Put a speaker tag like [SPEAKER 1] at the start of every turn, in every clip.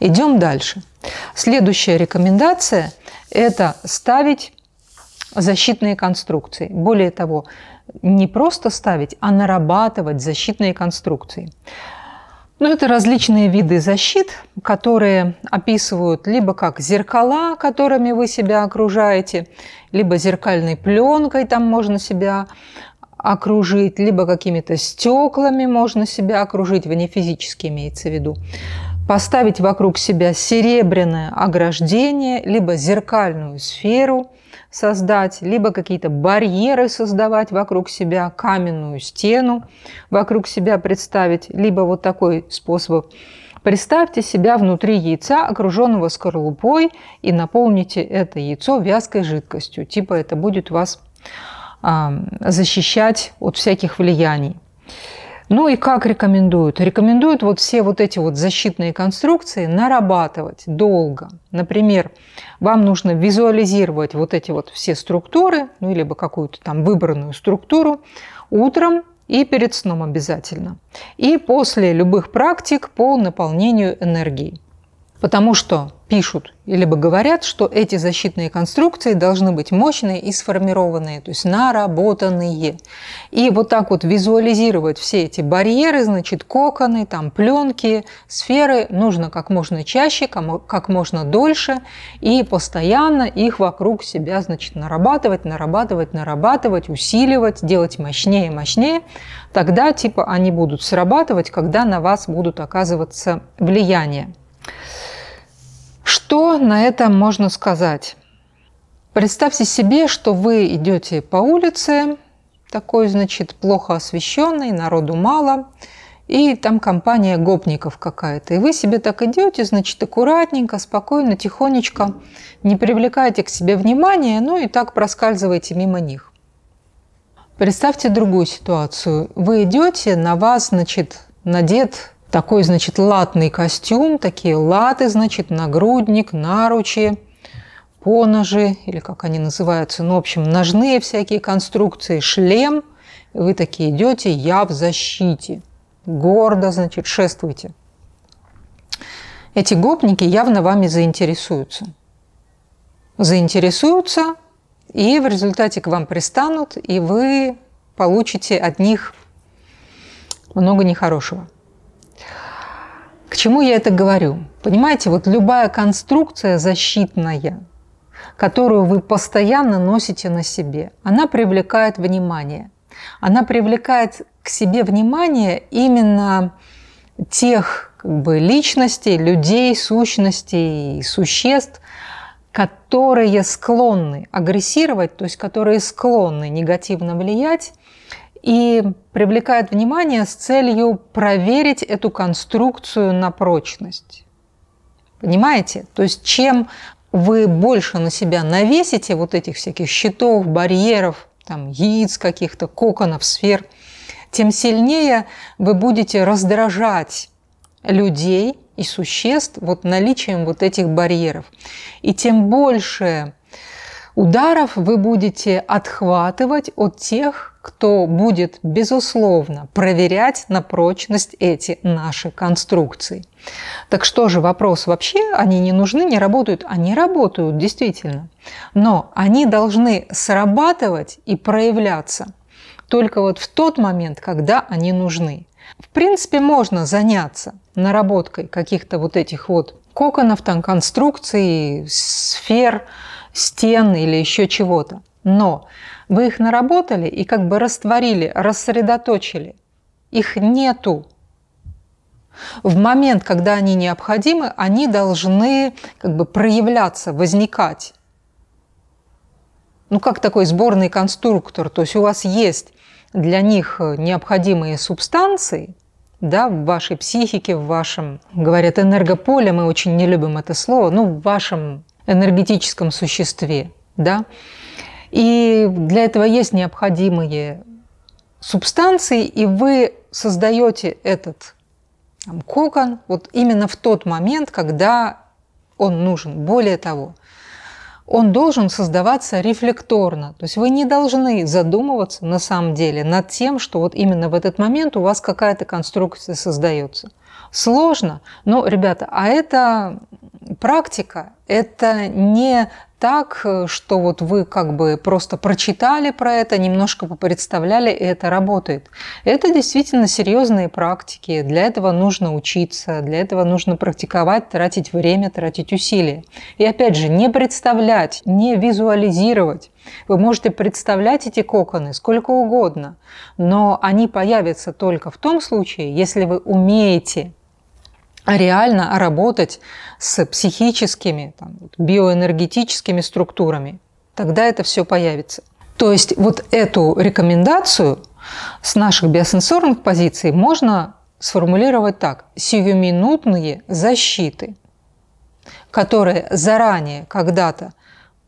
[SPEAKER 1] Идем дальше. Следующая рекомендация – это ставить защитные конструкции. Более того, не просто ставить, а нарабатывать защитные конструкции. Но ну, это различные виды защит, которые описывают либо как зеркала, которыми вы себя окружаете, либо зеркальной пленкой там можно себя окружить, либо какими-то стеклами можно себя окружить, вне физически имеется в виду поставить вокруг себя серебряное ограждение, либо зеркальную сферу создать, либо какие-то барьеры создавать вокруг себя, каменную стену вокруг себя представить, либо вот такой способ. Представьте себя внутри яйца, окруженного скорлупой, и наполните это яйцо вязкой жидкостью. Типа это будет вас а, защищать от всяких влияний. Ну и как рекомендуют? Рекомендуют вот все вот эти вот защитные конструкции нарабатывать долго. Например, вам нужно визуализировать вот эти вот все структуры, ну либо какую-то там выбранную структуру утром и перед сном обязательно. И после любых практик по наполнению энергии. Потому что пишут или говорят, что эти защитные конструкции должны быть мощные и сформированные, то есть наработанные. И вот так вот визуализировать все эти барьеры, значит, коконы, там пленки, сферы нужно как можно чаще, как можно дольше, и постоянно их вокруг себя, значит, нарабатывать, нарабатывать, нарабатывать, усиливать, делать мощнее, и мощнее. Тогда, типа, они будут срабатывать, когда на вас будут оказываться влияния. Что на это можно сказать? Представьте себе, что вы идете по улице, такой, значит, плохо освещенный, народу мало, и там компания гопников какая-то. И вы себе так идете, значит, аккуратненько, спокойно, тихонечко, не привлекаете к себе внимания, ну и так проскальзываете мимо них. Представьте другую ситуацию. Вы идете, на вас, значит, надет такой, значит, латный костюм, такие латы, значит, нагрудник, наручи, поножи, или как они называются, ну, в общем, ножные всякие конструкции, шлем. вы такие идете, я в защите. Гордо, значит, шествуйте. Эти гопники явно вами заинтересуются. Заинтересуются, и в результате к вам пристанут, и вы получите от них много нехорошего. К чему я это говорю? Понимаете, вот любая конструкция защитная, которую вы постоянно носите на себе, она привлекает внимание. Она привлекает к себе внимание именно тех как бы, личностей, людей, сущностей, существ, которые склонны агрессировать, то есть которые склонны негативно влиять и привлекает внимание с целью проверить эту конструкцию на прочность. Понимаете? То есть чем вы больше на себя навесите вот этих всяких щитов, барьеров, там, яиц каких-то, коконов, сфер, тем сильнее вы будете раздражать людей и существ вот наличием вот этих барьеров. И тем больше ударов вы будете отхватывать от тех, кто будет, безусловно, проверять на прочность эти наши конструкции. Так что же вопрос вообще, они не нужны, не работают? Они работают, действительно. Но они должны срабатывать и проявляться только вот в тот момент, когда они нужны. В принципе, можно заняться наработкой каких-то вот этих вот коконов, там, конструкций, сфер, стен или еще чего-то. Но вы их наработали и как бы растворили, рассредоточили. Их нету. В момент, когда они необходимы, они должны как бы проявляться, возникать. Ну, как такой сборный конструктор. То есть у вас есть для них э, необходимые субстанции – да, в вашей психике, в вашем, говорят, энергополе, мы очень не любим это слово, ну, в вашем энергетическом существе, да, и для этого есть необходимые субстанции, и вы создаете этот там, кокон вот именно в тот момент, когда он нужен. Более того, он должен создаваться рефлекторно. То есть вы не должны задумываться на самом деле над тем, что вот именно в этот момент у вас какая-то конструкция создается. Сложно, но, ребята, а это практика. Это не так, что вот вы как бы просто прочитали про это, немножко попредставляли, и это работает. Это действительно серьезные практики. Для этого нужно учиться, для этого нужно практиковать, тратить время, тратить усилия. И опять же, не представлять, не визуализировать. Вы можете представлять эти коконы сколько угодно, но они появятся только в том случае, если вы умеете а реально работать с психическими, там, биоэнергетическими структурами, тогда это все появится. То есть вот эту рекомендацию с наших биосенсорных позиций можно сформулировать так. Сиюминутные защиты, которые заранее когда-то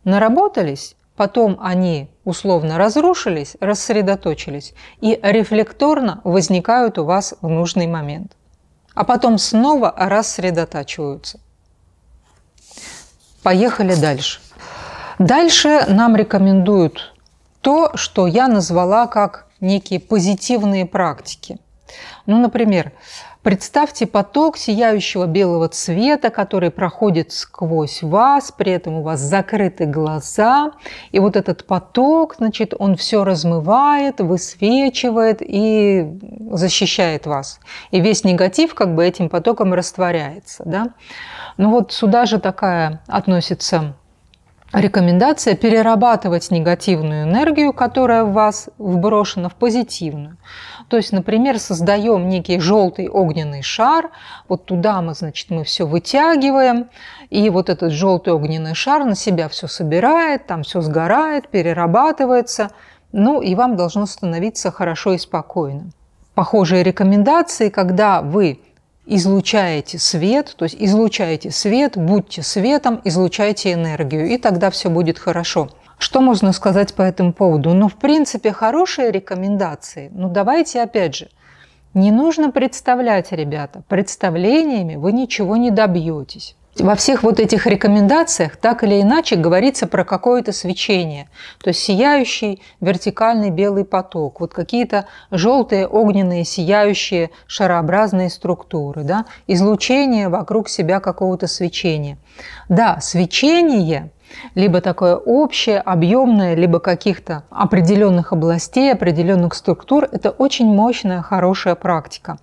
[SPEAKER 1] наработались, потом они условно разрушились, рассредоточились и рефлекторно возникают у вас в нужный момент а потом снова рассредотачиваются. Поехали дальше. Дальше нам рекомендуют то, что я назвала как некие позитивные практики. Ну, например, Представьте поток сияющего белого цвета, который проходит сквозь вас, при этом у вас закрыты глаза. И вот этот поток, значит, он все размывает, высвечивает и защищает вас. И весь негатив как бы этим потоком растворяется. Да? Ну вот сюда же такая относится рекомендация перерабатывать негативную энергию, которая в вас вброшена, в позитивную. То есть, например, создаем некий желтый огненный шар, вот туда мы, значит, мы все вытягиваем, и вот этот желтый огненный шар на себя все собирает, там все сгорает, перерабатывается, ну и вам должно становиться хорошо и спокойно. Похожие рекомендации, когда вы излучаете свет, то есть излучаете свет, будьте светом, излучайте энергию, и тогда все будет хорошо. Что можно сказать по этому поводу? Ну, в принципе, хорошие рекомендации. Но давайте опять же, не нужно представлять, ребята. Представлениями вы ничего не добьетесь. Во всех вот этих рекомендациях так или иначе говорится про какое-то свечение, то есть сияющий вертикальный белый поток, вот какие-то желтые огненные сияющие шарообразные структуры, да, излучение вокруг себя какого-то свечения. Да, свечение либо такое общее, объемное, либо каких-то определенных областей, определенных структур. Это очень мощная, хорошая практика.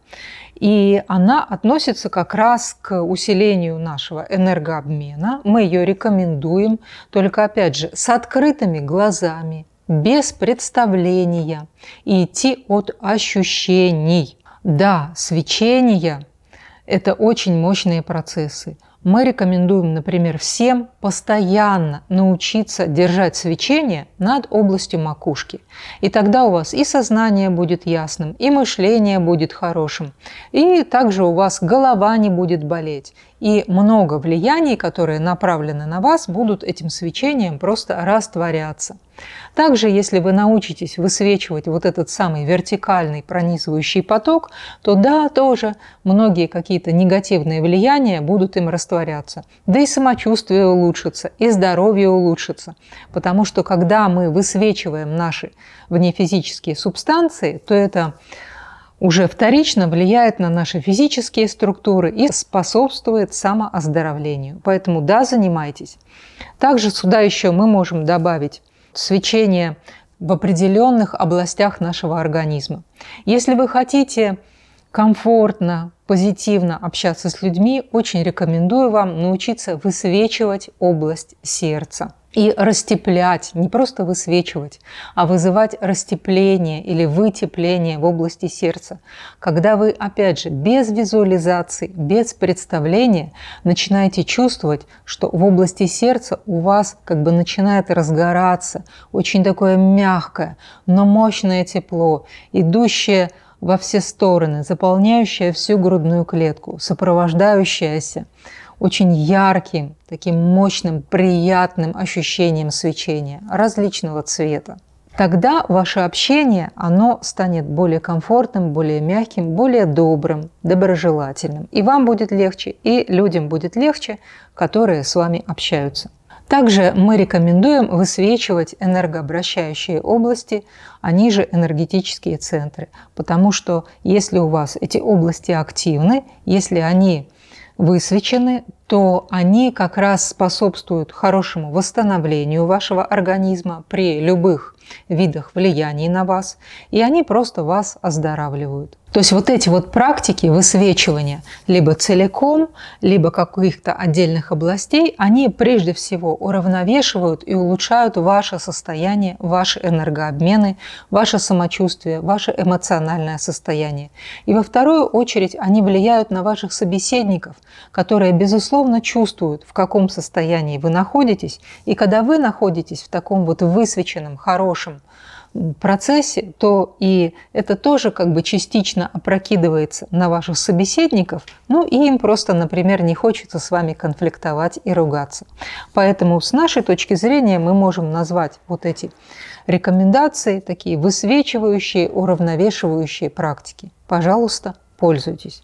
[SPEAKER 1] И она относится как раз к усилению нашего энергообмена. Мы ее рекомендуем, только опять же с открытыми глазами, без представления и идти от ощущений. Да, свечение – это очень мощные процессы, мы рекомендуем, например, всем постоянно научиться держать свечение над областью макушки. И тогда у вас и сознание будет ясным, и мышление будет хорошим, и также у вас голова не будет болеть. И много влияний, которые направлены на вас, будут этим свечением просто растворяться. Также, если вы научитесь высвечивать вот этот самый вертикальный пронизывающий поток, то да, тоже многие какие-то негативные влияния будут им растворяться. Да и самочувствие улучшится, и здоровье улучшится. Потому что когда мы высвечиваем наши внефизические субстанции, то это уже вторично влияет на наши физические структуры и способствует самооздоровлению. Поэтому да, занимайтесь. Также сюда еще мы можем добавить свечение в определенных областях нашего организма. Если вы хотите комфортно, позитивно общаться с людьми, очень рекомендую вам научиться высвечивать область сердца и растеплять, не просто высвечивать, а вызывать растепление или вытепление в области сердца. Когда вы, опять же, без визуализации, без представления начинаете чувствовать, что в области сердца у вас как бы начинает разгораться очень такое мягкое, но мощное тепло, идущее во все стороны, заполняющее всю грудную клетку, сопровождающееся очень ярким, таким мощным, приятным ощущением свечения различного цвета. Тогда ваше общение, оно станет более комфортным, более мягким, более добрым, доброжелательным. И вам будет легче, и людям будет легче, которые с вами общаются. Также мы рекомендуем высвечивать энергообращающие области, они же энергетические центры, потому что если у вас эти области активны, если они высвечены, то они как раз способствуют хорошему восстановлению вашего организма при любых видах влияний на вас, и они просто вас оздоравливают. То есть вот эти вот практики высвечивания либо целиком, либо каких-то отдельных областей, они прежде всего уравновешивают и улучшают ваше состояние, ваши энергообмены, ваше самочувствие, ваше эмоциональное состояние. И во вторую очередь они влияют на ваших собеседников, которые, безусловно, чувствуют, в каком состоянии вы находитесь. И когда вы находитесь в таком вот высвеченном, хорошем, процессе, то и это тоже как бы частично опрокидывается на ваших собеседников, ну и им просто, например, не хочется с вами конфликтовать и ругаться. Поэтому с нашей точки зрения мы можем назвать вот эти рекомендации такие высвечивающие, уравновешивающие практики. Пожалуйста, пользуйтесь.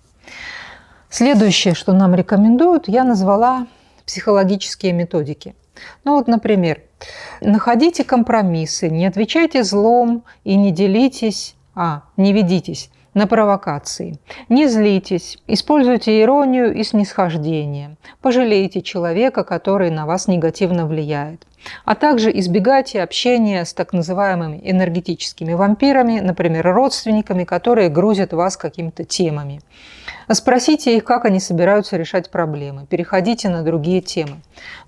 [SPEAKER 1] Следующее, что нам рекомендуют, я назвала психологические методики – ну вот, например, находите компромиссы, не отвечайте злом и не делитесь, а, не ведитесь на провокации. Не злитесь, используйте иронию и снисхождение. Пожалейте человека, который на вас негативно влияет. А также избегайте общения с так называемыми энергетическими вампирами, например, родственниками, которые грузят вас какими-то темами. Спросите их, как они собираются решать проблемы. Переходите на другие темы.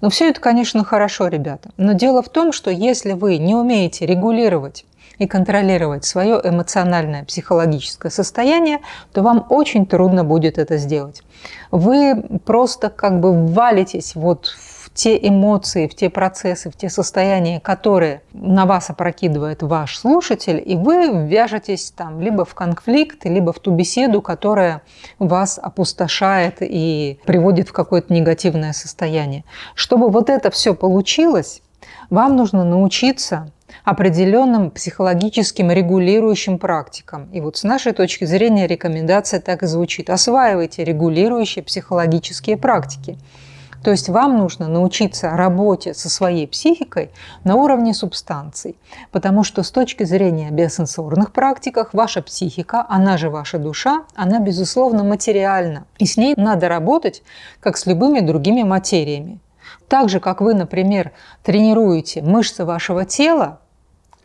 [SPEAKER 1] Но все это, конечно, хорошо, ребята. Но дело в том, что если вы не умеете регулировать и контролировать свое эмоциональное психологическое состояние, то вам очень трудно будет это сделать. Вы просто как бы валитесь вот в те эмоции, в те процессы, в те состояния, которые на вас опрокидывает ваш слушатель, и вы вяжетесь там либо в конфликт, либо в ту беседу, которая вас опустошает и приводит в какое-то негативное состояние. Чтобы вот это все получилось, вам нужно научиться определенным психологическим регулирующим практикам. И вот с нашей точки зрения рекомендация так и звучит. Осваивайте регулирующие психологические практики. То есть вам нужно научиться работе со своей психикой на уровне субстанций, потому что с точки зрения биосенсорных практиках ваша психика, она же ваша душа, она, безусловно, материальна, и с ней надо работать, как с любыми другими материями. Так же, как вы, например, тренируете мышцы вашего тела,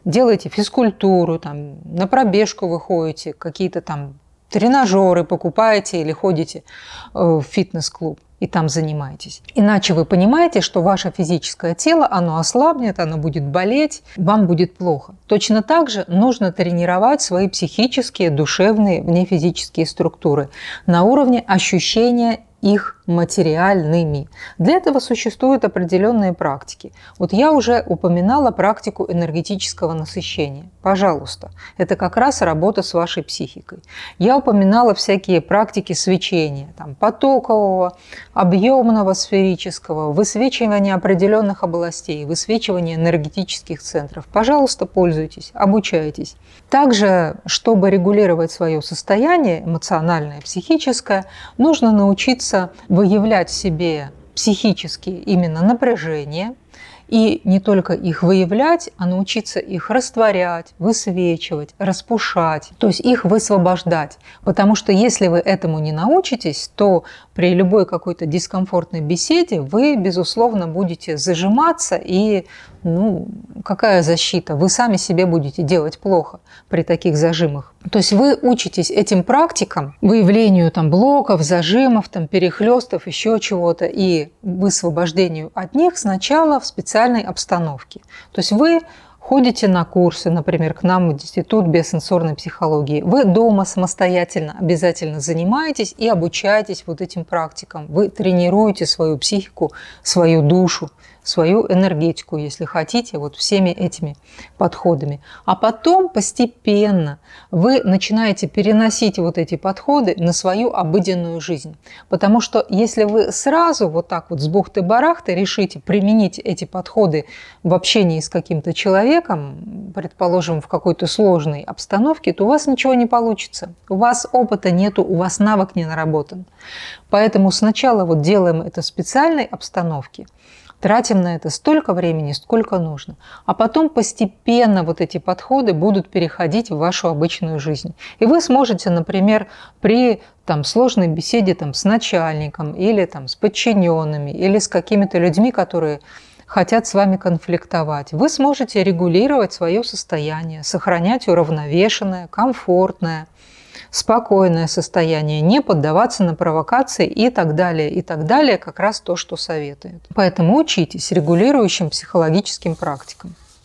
[SPEAKER 1] делаете физкультуру, там, на пробежку выходите, какие-то там тренажеры покупаете или ходите э, в фитнес-клуб и там занимаетесь. Иначе вы понимаете, что ваше физическое тело, оно ослабнет, оно будет болеть, вам будет плохо. Точно так же нужно тренировать свои психические, душевные, внефизические структуры на уровне ощущения их материальными. Для этого существуют определенные практики. Вот я уже упоминала практику энергетического насыщения. Пожалуйста, это как раз работа с вашей психикой. Я упоминала всякие практики свечения, там, потокового, объемного сферического, высвечивания определенных областей, высвечивания энергетических центров. Пожалуйста, пользуйтесь, обучайтесь. Также, чтобы регулировать свое состояние эмоциональное, психическое, нужно научиться в выявлять в себе психические именно напряжения, и не только их выявлять, а научиться их растворять, высвечивать, распушать, то есть их высвобождать. Потому что если вы этому не научитесь, то при любой какой-то дискомфортной беседе вы, безусловно, будете зажиматься и ну, какая защита? Вы сами себе будете делать плохо при таких зажимах. То есть вы учитесь этим практикам, выявлению там блоков, зажимов, там перехлестов, еще чего-то, и высвобождению от них сначала в специальной обстановке. То есть вы ходите на курсы, например, к нам в Институт биосенсорной психологии, вы дома самостоятельно обязательно занимаетесь и обучаетесь вот этим практикам. Вы тренируете свою психику, свою душу свою энергетику, если хотите, вот всеми этими подходами. А потом постепенно вы начинаете переносить вот эти подходы на свою обыденную жизнь. Потому что если вы сразу вот так вот с бухты-барахты решите применить эти подходы в общении с каким-то человеком, предположим, в какой-то сложной обстановке, то у вас ничего не получится. У вас опыта нету, у вас навык не наработан. Поэтому сначала вот делаем это в специальной обстановке – тратим на это столько времени, сколько нужно. А потом постепенно вот эти подходы будут переходить в вашу обычную жизнь. И вы сможете, например, при там, сложной беседе там, с начальником или там, с подчиненными или с какими-то людьми, которые хотят с вами конфликтовать, вы сможете регулировать свое состояние, сохранять уравновешенное, комфортное – спокойное состояние, не поддаваться на провокации и так далее, и так далее, как раз то, что советует. Поэтому учитесь регулирующим психологическим практикам.